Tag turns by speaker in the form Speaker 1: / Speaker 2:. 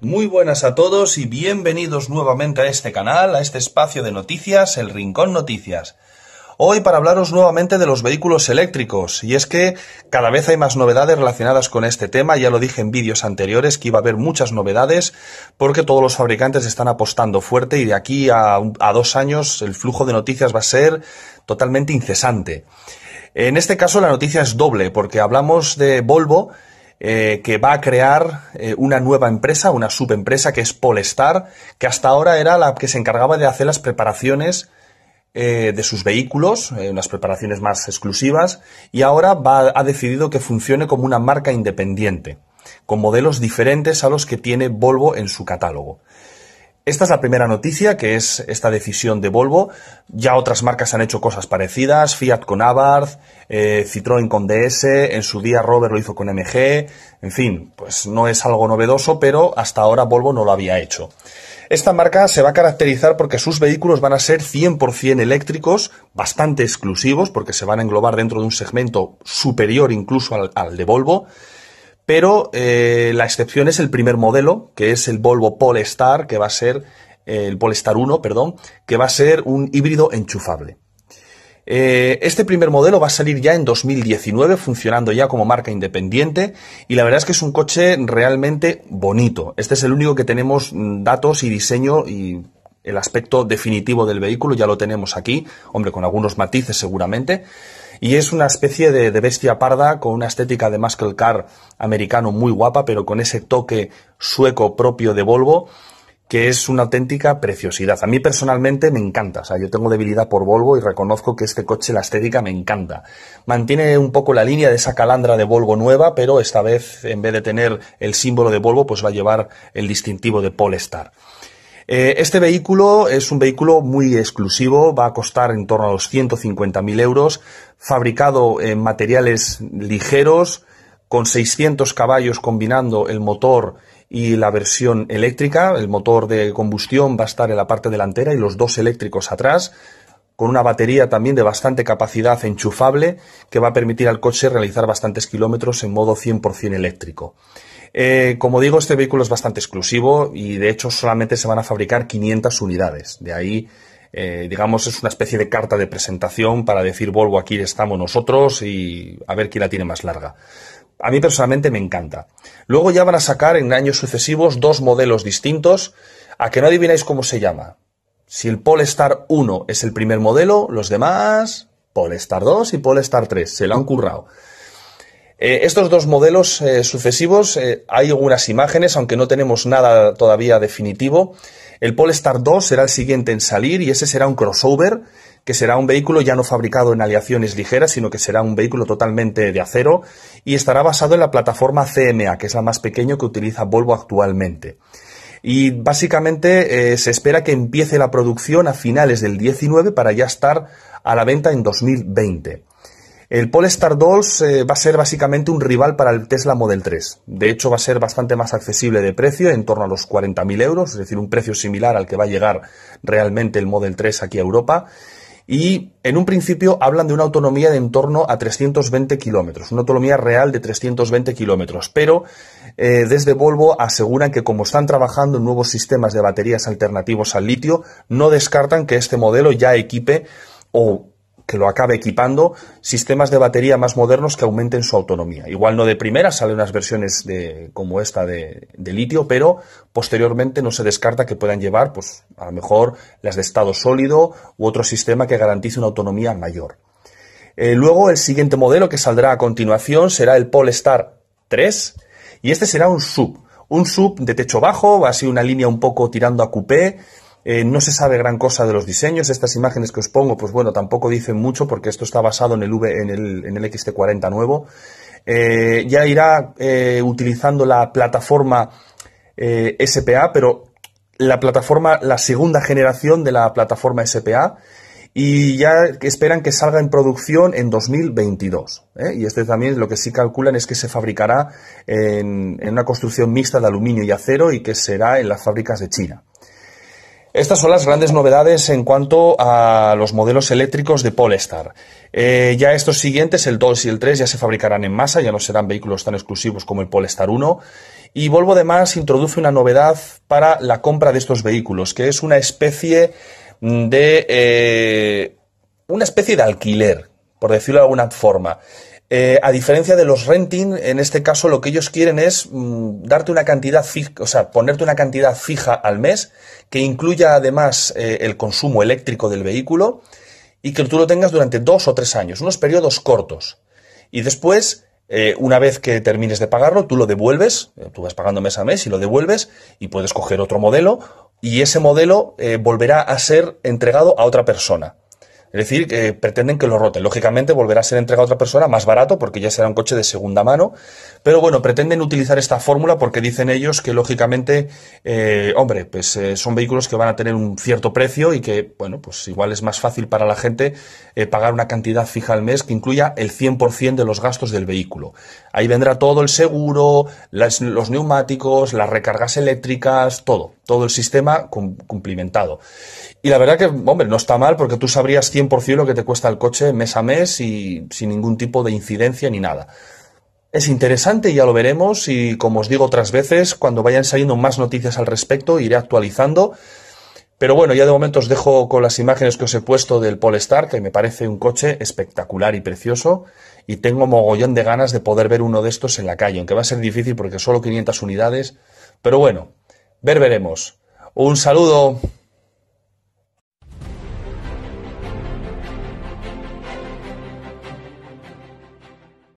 Speaker 1: Muy buenas a todos y bienvenidos nuevamente a este canal, a este espacio de noticias, el Rincón Noticias. Hoy para hablaros nuevamente de los vehículos eléctricos, y es que cada vez hay más novedades relacionadas con este tema, ya lo dije en vídeos anteriores que iba a haber muchas novedades, porque todos los fabricantes están apostando fuerte y de aquí a, dos años el flujo de noticias va a ser totalmente incesante. En este caso la noticia es doble, porque hablamos de Volvo, eh, que va a crear eh, una nueva empresa, una subempresa que es Polestar, que hasta ahora era la que se encargaba de hacer las preparaciones eh, de sus vehículos, eh, unas preparaciones más exclusivas, y ahora ha decidido que funcione como una marca independiente, con modelos diferentes a los que tiene Volvo en su catálogo. Esta es la primera noticia, que es esta decisión de Volvo. Ya otras marcas han hecho cosas parecidas, Fiat con Abarth, eh, Citroën con DS, en su día Robert lo hizo con MG, en fin, pues no es algo novedoso, pero hasta ahora Volvo no lo había hecho. Esta marca se va a caracterizar porque sus vehículos van a ser 100% eléctricos, bastante exclusivos, porque se van a englobar dentro de un segmento superior incluso al de Volvo pero eh, la excepción es el primer modelo, que es el Volvo Polestar, que va a ser eh, el Polestar 1, perdón, que va a ser un híbrido enchufable. Eh, este primer modelo va a salir ya en 2019, funcionando ya como marca independiente, y la verdad es que es un coche realmente bonito. Este es el único que tenemos mm, datos y diseño y el aspecto definitivo del vehículo, ya lo tenemos aquí, hombre, con algunos matices seguramente. Y es una especie de, bestia parda con una estética de muscle car americano muy guapa, pero con ese toque sueco propio de Volvo que es una auténtica preciosidad. A mí personalmente me encanta, o sea, yo tengo debilidad por Volvo y reconozco que este coche, la estética, me encanta. Mantiene un poco la línea de esa calandra de Volvo nueva, pero esta vez, en vez de tener el símbolo de Volvo, pues va a llevar el distintivo de Polestar. Eh, este vehículo es un vehículo muy exclusivo, va a costar en torno a los 150.000 euros, fabricado en materiales ligeros, con 600 caballos combinando el motor y la versión eléctrica. El motor de combustión va a estar en la parte delantera y los dos eléctricos atrás con una batería también de bastante capacidad enchufable que va a permitir al coche realizar bastantes kilómetros en modo 100% eléctrico. Eh, como digo, este vehículo es bastante exclusivo y de hecho solamente se van a fabricar 500 unidades. De ahí, eh, digamos, es una especie de carta de presentación para decir Volvo aquí estamos nosotros y a ver quién la tiene más larga. A mí personalmente me encanta. Luego ya van a sacar en años sucesivos dos modelos distintos. A que no adivináis cómo se llama. Si el Polestar 1 es el primer modelo, los demás Polestar 2 y Polestar 3. Se lo han currado. Eh, estos dos modelos eh, sucesivos, eh, hay algunas imágenes, aunque no tenemos nada todavía definitivo. El Polestar 2 será el siguiente en salir y ese será un crossover, que será un vehículo ya no fabricado en aleaciones ligeras, sino que será un vehículo totalmente de acero y estará basado en la plataforma CMA, que es la más pequeña que utiliza Volvo actualmente. Y básicamente se espera que empiece la producción a finales del 19 para ya estar a la venta en 2020. El Polestar 2 eh, va a ser básicamente un rival para el Tesla Model 3. De hecho, va a ser bastante más accesible de precio, en torno a los 40.000 euros, es decir, un precio similar al que va a llegar realmente el Model 3 aquí a Europa. Y en un principio hablan de una autonomía de en torno a 320 kilómetros, una autonomía real de 320 kilómetros. Pero eh, desde Volvo aseguran que como están trabajando en nuevos sistemas de baterías alternativos al litio, no descartan que este modelo ya equipe o que lo acabe equipando, sistemas de batería más modernos que aumenten su autonomía. Igual no de primera, salen unas versiones de, como esta de, litio, pero posteriormente no se descarta que puedan llevar, pues a lo mejor las de estado sólido u otro sistema que garantice una autonomía mayor. Eh, luego, el siguiente modelo que saldrá a continuación será el Polestar 3, y este será un sub, un sub de techo bajo, así una línea un poco tirando a coupé, eh, no se sabe gran cosa de los diseños. Estas imágenes que os pongo, pues bueno, tampoco dicen mucho porque esto está basado en el, v, en el, XT40 nuevo. Eh, ya irá eh, utilizando la plataforma SPA, pero la plataforma, la segunda generación de la plataforma SPA. Y ya esperan que salga en producción en 2022. Y este también lo que sí calculan es que se fabricará en una construcción mixta de aluminio y acero y que será en las fábricas de China. Estas son las grandes novedades en cuanto a los modelos eléctricos de Polestar. Eh, ya estos siguientes, el 2 y el 3, ya se fabricarán en masa, ya no serán vehículos tan exclusivos como el Polestar 1. Y Volvo además introduce una novedad para la compra de estos vehículos, que es una especie de... Eh, una especie de alquiler, por decirlo de alguna forma. Eh, a diferencia de los renting, en este caso lo que ellos quieren es mm, darte una cantidad o sea, ponerte una cantidad fija al mes que incluya además eh, el consumo eléctrico del vehículo y que tú lo tengas durante dos o tres años, unos periodos cortos. Y después, eh, una vez que termines de pagarlo, tú lo devuelves, tú vas pagando mes a mes y lo devuelves y puedes coger otro modelo y ese modelo volverá a ser entregado a otra persona. Es decir, que eh, pretenden que lo roten. Lógicamente volverá a ser entregado a otra persona más barato porque ya será un coche de segunda mano. Pero bueno, pretenden utilizar esta fórmula porque dicen ellos que lógicamente, eh, hombre, pues eh, son vehículos que van a tener un cierto precio y que, bueno, pues igual es más fácil para la gente pagar una cantidad fija al mes que incluya el 100% de los gastos del vehículo. Ahí vendrá todo el seguro, los neumáticos, las recargas eléctricas, todo, todo el sistema cumplimentado. Y la verdad que, hombre, no está mal porque tú sabrías 100 100% lo que te cuesta el coche mes a mes y sin ningún tipo de incidencia ni nada. Es interesante, ya lo veremos y como os digo otras veces, cuando vayan saliendo más noticias al respecto iré actualizando. Pero bueno, ya de momento os dejo con las imágenes que os he puesto del Polestar, que me parece un coche espectacular y precioso, y tengo mogollón de ganas de poder ver uno de estos en la calle, aunque va a ser difícil porque solo 500 unidades, pero bueno, ver veremos. Un saludo.